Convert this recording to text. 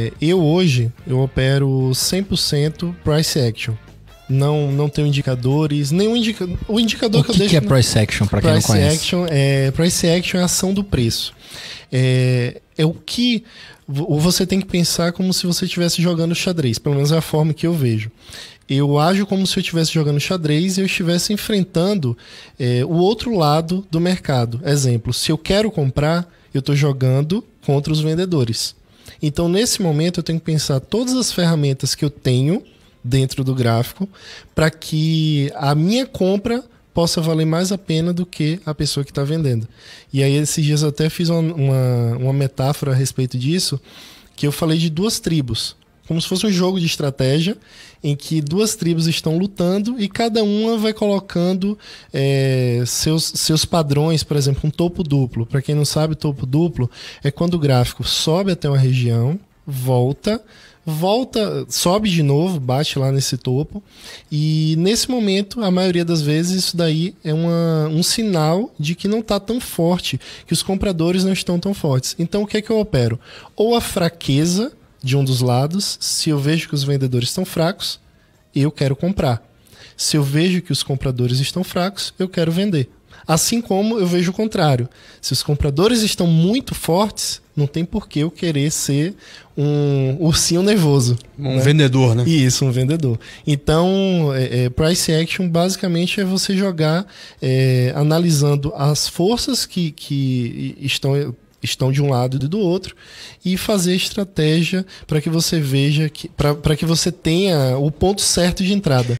É, eu hoje, eu opero 100% price action. Não, não tenho indicadores, nenhum indica... o indicador o que, que eu deixo... O que é price action, para quem não conhece? Action é, price action é a ação do preço. É, é o que você tem que pensar como se você estivesse jogando xadrez, pelo menos é a forma que eu vejo. Eu ajo como se eu estivesse jogando xadrez e eu estivesse enfrentando é, o outro lado do mercado. Exemplo, se eu quero comprar, eu estou jogando contra os vendedores. Então, nesse momento, eu tenho que pensar todas as ferramentas que eu tenho dentro do gráfico para que a minha compra possa valer mais a pena do que a pessoa que está vendendo. E aí, esses dias, eu até fiz uma, uma, uma metáfora a respeito disso, que eu falei de duas tribos como se fosse um jogo de estratégia em que duas tribos estão lutando e cada uma vai colocando é, seus, seus padrões, por exemplo, um topo duplo. Para quem não sabe, topo duplo é quando o gráfico sobe até uma região, volta, volta, sobe de novo, bate lá nesse topo. E nesse momento, a maioria das vezes, isso daí é uma, um sinal de que não está tão forte, que os compradores não estão tão fortes. Então, o que é que eu opero? Ou a fraqueza de um dos lados, se eu vejo que os vendedores estão fracos, eu quero comprar. Se eu vejo que os compradores estão fracos, eu quero vender. Assim como eu vejo o contrário. Se os compradores estão muito fortes, não tem por que eu querer ser um ursinho nervoso. Um né? vendedor, né? Isso, um vendedor. Então, é, é, price action basicamente é você jogar é, analisando as forças que, que estão estão de um lado e do outro e fazer estratégia para que você veja que para que você tenha o ponto certo de entrada.